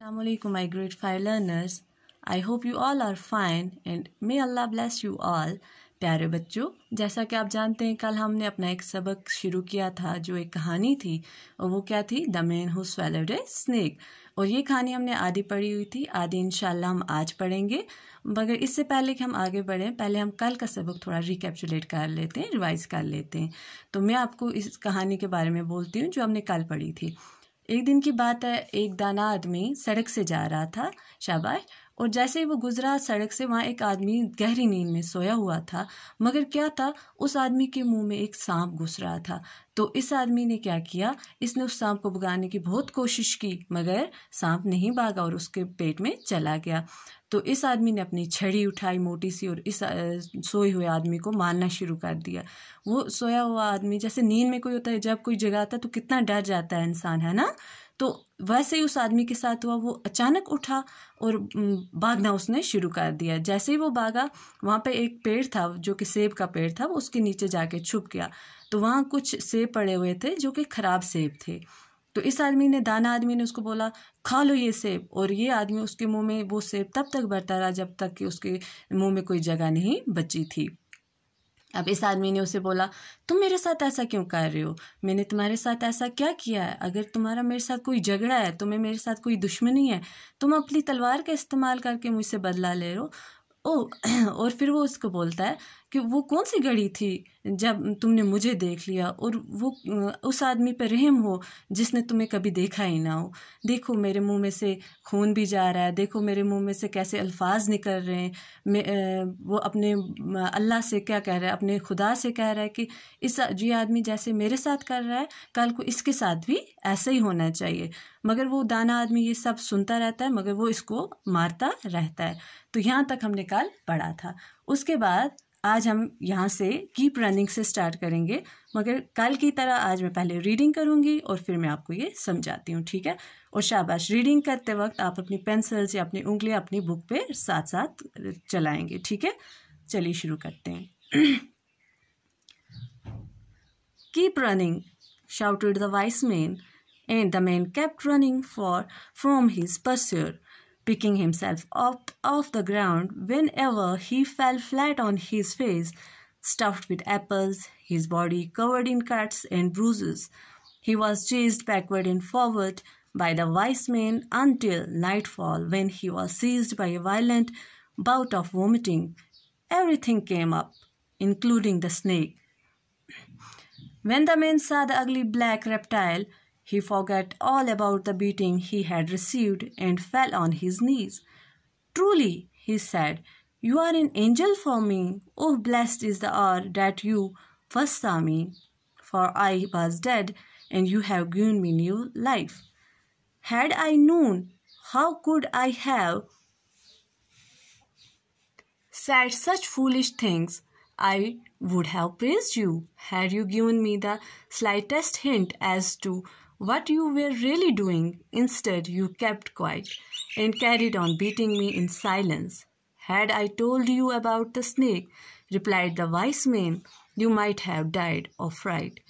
Assalamualaikum, my grade 5 learners. I hope you all are fine and may Allah bless you all. प्यारे बच्चों जैसा कि आप जानते हैं कल हमने अपना एक सबक शुरू किया था जो एक कहानी थी और वो क्या थी the man who swallowed a snake और ये कहानी हमने आधी पढ़ी हुई थी आधी इंशाल्लाह हम आज पढ़ेंगे मगर इससे पहले कि हम आगे बढ़ें पहले हम कल का सबक थोड़ा रिकेपचुलेट कर लेते हैं रिवाइज कर लेते हैं तो मैं आपको इस कहानी के बारे में बोलती हूँ जो हमने कल पढ़ी थी एक दिन की बात है एक दाना आदमी सड़क से जा रहा था शाबाश और जैसे ही वो गुजरा सड़क से वहाँ एक आदमी गहरी नींद में सोया हुआ था मगर क्या था उस आदमी के मुंह में एक सांप घुस रहा था तो इस आदमी ने क्या किया इसने उस सांप को भगाने की बहुत कोशिश की मगर सांप नहीं भागा और उसके पेट में चला गया तो इस आदमी ने अपनी छड़ी उठाई मोटी सी और इस सोए हुए आदमी को मारना शुरू कर दिया वो सोया हुआ आदमी जैसे नींद में कोई होता है जब कोई जगाता है तो कितना डर जाता है इंसान है ना तो वैसे ही उस आदमी के साथ हुआ वो अचानक उठा और भागना उसने शुरू कर दिया जैसे ही वो भागा वहाँ पे एक पेड़ था जो कि सेब का पेड़ था वो उसके नीचे जाके छुप गया तो वहाँ कुछ सेब पड़े हुए थे जो कि ख़राब सेब थे तो इस आदमी ने दाना आदमी ने उसको बोला खा लो ये सेब और ये आदमी उसके मुंह में वो सेब तब तक बढ़ता रहा जब तक कि उसके मुंह में कोई जगह नहीं बची थी अब इस आदमी ने उसे बोला तुम मेरे साथ ऐसा क्यों कर रहे हो मैंने तुम्हारे साथ ऐसा क्या किया है अगर तुम्हारा मेरे साथ कोई झगड़ा है तुम्हें मेरे साथ कोई दुश्मनी है तुम अपनी तलवार का इस्तेमाल करके मुझसे बदला ले रहे हो ओ और फिर वो उसको बोलता है कि वो कौन सी घड़ी थी जब तुमने मुझे देख लिया और वो उस आदमी पर रहम हो जिसने तुम्हें कभी देखा ही ना हो देखो मेरे मुंह में से खून भी जा रहा है देखो मेरे मुंह में से कैसे अल्फाज निकल रहे हैं वो अपने अल्लाह से क्या कह रहा है अपने खुदा से कह रहा है कि इस ये आदमी जैसे मेरे साथ कर रहा है कल को इसके साथ भी ऐसा ही होना चाहिए मगर वो दाना आदमी ये सब सुनता रहता है मगर वो इसको मारता रहता है तो यहाँ तक हमने कल पढ़ा था उसके बाद आज हम यहाँ से कीप रनिंग से स्टार्ट करेंगे मगर कल की तरह आज मैं पहले रीडिंग करूँगी और फिर मैं आपको ये समझाती हूँ ठीक है और शाबाश रीडिंग करते वक्त आप अपनी पेंसिल्स या अपनी उंगली अपनी बुक पे साथ साथ चलाएंगे ठीक है चलिए शुरू करते हैं keep running shouted the wise man and the man kept running for from his pursuer picking himself up off the ground whenever he fell flat on his face, stuffed with apples, his body covered in cuts and bruises. He was chased backward and forward by the wise men until nightfall when he was seized by a violent bout of vomiting. Everything came up, including the snake. When the men saw the ugly black reptile, he forgot all about the beating he had received and fell on his knees. Truly, he said, you are an angel for me. Oh, blessed is the hour that you first saw me. For I was dead, and you have given me new life. Had I known, how could I have said such foolish things? I would have praised you had you given me the slightest hint as to what you were really doing. Instead, you kept quiet and carried on beating me in silence. Had I told you about the snake, replied the wise man, you might have died of fright.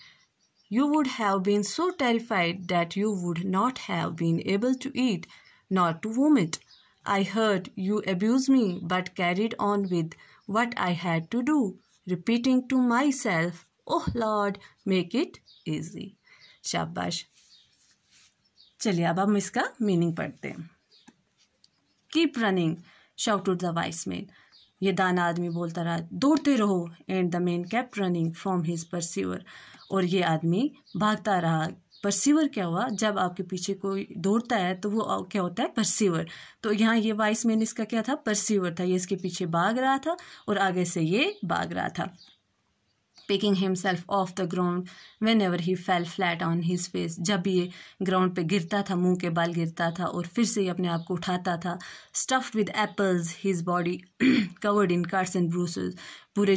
You would have been so terrified that you would not have been able to eat, nor to vomit. I heard you abuse me, but carried on with what I had to do, repeating to myself, Oh Lord, make it easy. Shabash. चलिए अब हम इसका meaning पढ़ते हैं keep running shouted the wise man ये दाना आदमी बोलता रहा दौड़ते रहो and the man kept running from his pursuer और ये आदमी भागता रहा परसीवर क्या हुआ जब आपके पीछे कोई दौड़ता है तो वो क्या होता है परसीवर तो यहाँ ये वाइस मैन इसका क्या था परसीवर था ये इसके पीछे भाग रहा था और आगे से ये भाग रहा था picking himself off the ground whenever he fell flat on his face जब ये ग्राउंड पर गिरता था मुँह के बाल गिरता था और फिर से ये अपने आप को उठाता था stuffed with apples his body covered in cuts and bruises पूरे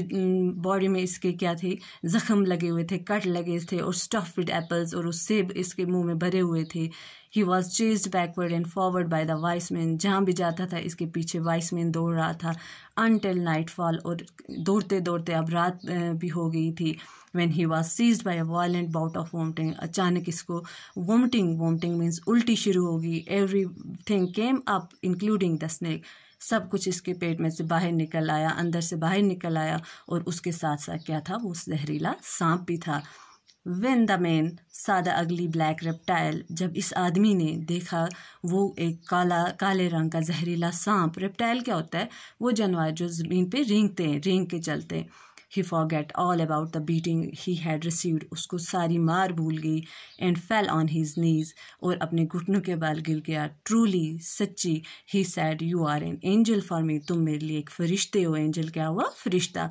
बॉडी में इसके क्या थे जख्म लगे हुए थे कट लगे थे और स्टफ विद एप्पल्स और उस सेब इसके मुंह में भरे हुए थे he was chased backward and forward by the wise man जहाँ भी जाता था इसके पीछे वाइस मैन दौड़ रहा था अनटिल नाइट फॉल और दौड़ते दौड़ते अब रात भी हो गई थी when he was seized by a violent bout of vomiting अचानक इसको वॉमटिंग वॉमटिंग मीन्स उल्टी शुरू होगी everything came up including the snake सब कुछ इसके पेट में से बाहर निकल आया अंदर से बाहर निकल आया और उसके साथ साथ क्या था वो जहरीला सांप भी था वेन द मैन सादा अगली ब्लैक रेप्टाइल जब इस आदमी ने देखा वो एक काला काले रंग का जहरीला सांप रेप्टाइल क्या होता है वो जानवर जो ज़मीन पे रेंगते हैं रेंग के चलते हैं he forget all about the beating he had received उसको सारी मार भूल गई and fell on his knees और अपने घुटनों के बाल गिर गया ट्रूली सच्ची he said you are an angel for me तुम मेरे लिए एक फरिश्ते हो एंजल क्या हुआ फरिश्ता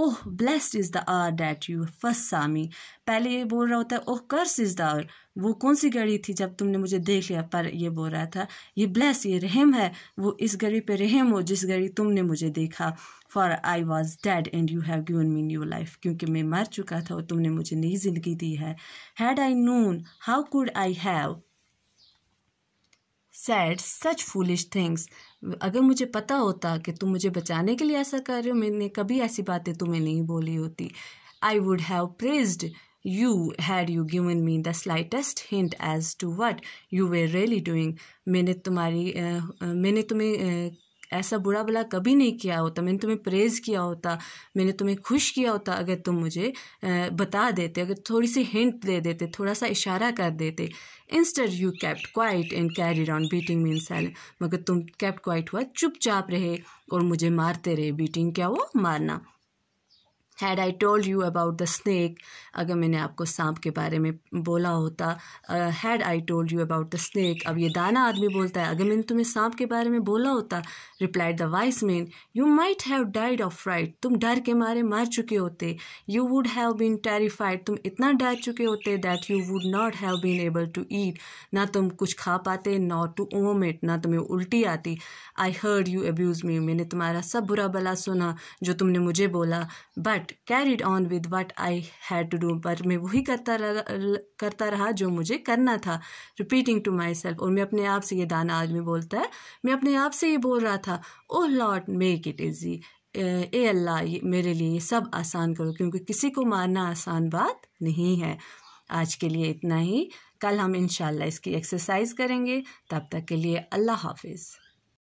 oh blessed is the hour that you first saw me पहले ये बोल रहा होता है oh cursed is the hour वो कौन सी घड़ी थी जब तुमने मुझे देख लिया पर ये बोल रहा था ये ब्लेस ये रहम है वो इस घड़ी पे रहम हो जिस घड़ी तुमने मुझे देखा for I was dead and you have given me new life क्योंकि मैं मर चुका था और तुमने मुझे नई ज़िंदगी दी है had I known how could I have said such foolish things अगर मुझे पता होता कि तुम मुझे बचाने के लिए ऐसा कर रहे हो मैंने कभी ऐसी बातें तुम्हें नहीं बोली होती I would have praised you had you given me the slightest hint as to what you were really doing मैंने तुम्हारी मैंने तुम्हें ऐसा बुरा भला कभी नहीं किया होता मैंने तुम्हें प्रेज़ किया होता मैंने तुम्हें खुश किया होता अगर तुम मुझे बता देते अगर थोड़ी सी हिंट दे देते थोड़ा सा इशारा कर देते instead you kept quiet and carry on beating mean sell मगर तुम कैप्ट क्वाइट हुआ चुपचाप रहे और मुझे मारते रहे बीटिंग क्या वो मारना had I told you about the snake अगर मैंने आपको सांप के बारे में बोला होता had I told you about the snake अब ये दाना आदमी बोलता है अगर मैंने तुम्हें सांप के बारे में बोला होता replied the wise man you might have died of fright तुम डर के मारे मर चुके होते you would have been terrified तुम इतना डर चुके होते that you would not have been able to eat ना तुम कुछ खा पाते नॉट टू ओमिट ना तुम्हें उल्टी आती I heard you abuse me मैंने तुम्हारा सब बुरा भला सुना जो तुमने मुझे बोला but carried on with what I had to do पर मैं वही करता रहा करता रहा जो मुझे करना था रिपीटिंग टू माई सेल्फ और मैं अपने आप से ये दाना आज में बोलता है मैं अपने आप से ये बोल रहा था oh lord make it easy ए अल्लाह मेरे लिए सब आसान करो क्योंकि किसी को मारना आसान बात नहीं है आज के लिए इतना ही कल हम इन इसकी एक्सरसाइज करेंगे तब तक के लिए अल्लाह हाफिज़